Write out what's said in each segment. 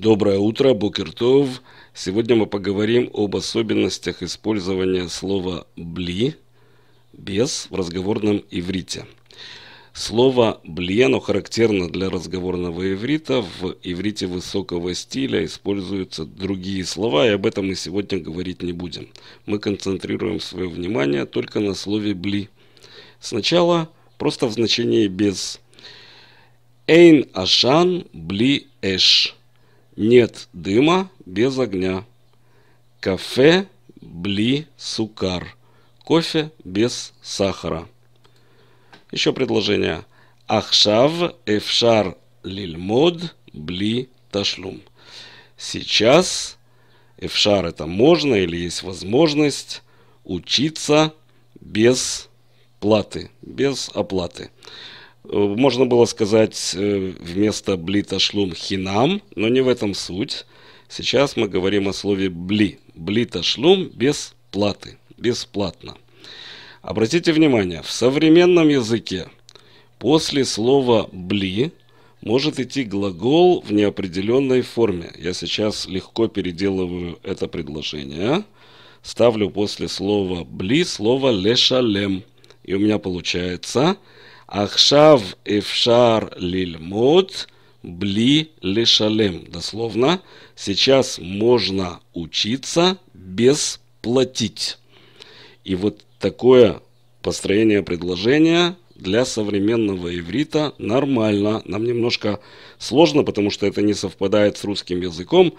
Доброе утро, Букертов. Сегодня мы поговорим об особенностях использования слова «бли» без в разговорном иврите. Слово «бли» оно характерно для разговорного иврита. В иврите высокого стиля используются другие слова, и об этом мы сегодня говорить не будем. Мы концентрируем свое внимание только на слове «бли». Сначала просто в значении «без». «Эйн ашан бли эш» Нет дыма без огня. Кафе бли сукар. Кофе без сахара. Еще предложение. Ахшав эфшар лильмод бли ташлум. Сейчас эфшар это можно или есть возможность учиться без платы, без оплаты. Э, можно было сказать э, вместо «бли ташлум» «хинам», но не в этом суть. Сейчас мы говорим о слове «бли». «Бли ташлум» без платы, бесплатно. Обратите внимание, в современном языке после слова «бли» может идти глагол в неопределенной форме. Я сейчас легко переделываю это предложение. Ставлю после слова «бли» слово «лешалем». И у меня получается Ахшав эфшар лильмот бли лешалем. Дословно, сейчас можно учиться без платить. И вот такое построение предложения для современного иврита нормально. Нам немножко сложно, потому что это не совпадает с русским языком,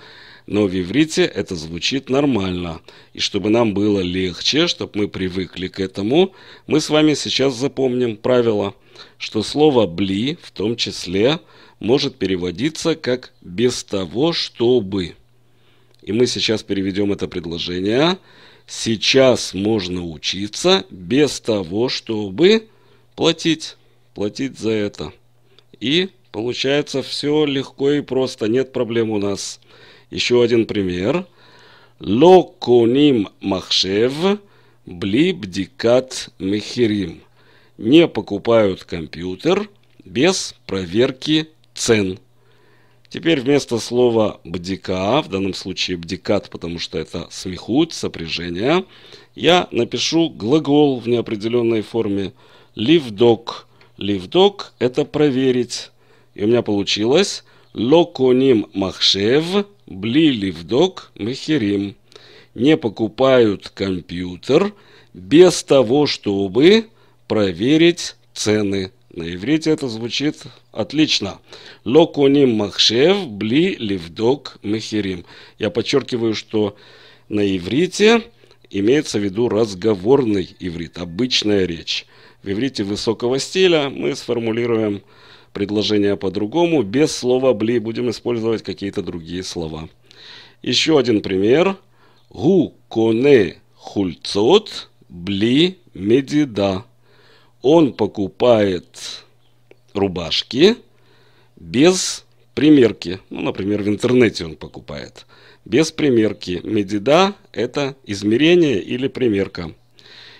но в иврите это звучит нормально. И чтобы нам было легче, чтобы мы привыкли к этому, мы с вами сейчас запомним правила – что слово «бли» в том числе может переводиться как «без того, чтобы». И мы сейчас переведем это предложение. Сейчас можно учиться без того, чтобы платить. Платить за это. И получается все легко и просто, нет проблем у нас. Еще один пример. Локоним махшев бли бдикат мехирим не покупают компьютер без проверки цен. Теперь вместо слова «бдика», в данном случае «бдикат», потому что это смехуть, сопряжение, я напишу глагол в неопределенной форме «ливдок». «Ливдок» – это «проверить». И у меня получилось «локоним махшев бли ливдок махерим». Не покупают компьютер без того, чтобы проверить цены. На иврите это звучит отлично. Локоним махшев бли левдок мехерим. Я подчеркиваю, что на иврите имеется в виду разговорный иврит, обычная речь. В иврите высокого стиля мы сформулируем предложение по-другому, без слова «бли» будем использовать какие-то другие слова. Еще один пример. Гу коне хульцот бли медида он покупает рубашки без примерки. Ну, например, в интернете он покупает. Без примерки. Медида – это измерение или примерка.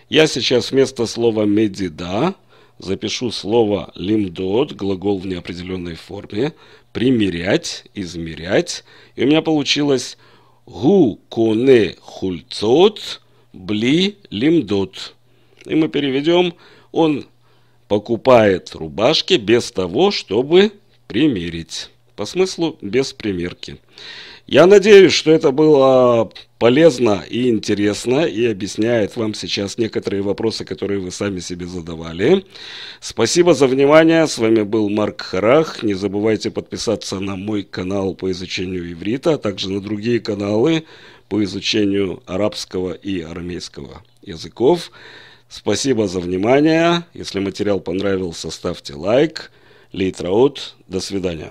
Я сейчас вместо слова «медида» запишу слово «лимдот», глагол в неопределенной форме, «примерять», «измерять». И у меня получилось «гу коне хульцот бли лимдот». И мы переведем он покупает рубашки без того, чтобы примерить. По смыслу без примерки. Я надеюсь, что это было полезно и интересно и объясняет вам сейчас некоторые вопросы, которые вы сами себе задавали. Спасибо за внимание. С вами был Марк Харах. Не забывайте подписаться на мой канал по изучению иврита, а также на другие каналы по изучению арабского и армейского языков. Спасибо за внимание. Если материал понравился, ставьте лайк. Лейтраут. До свидания.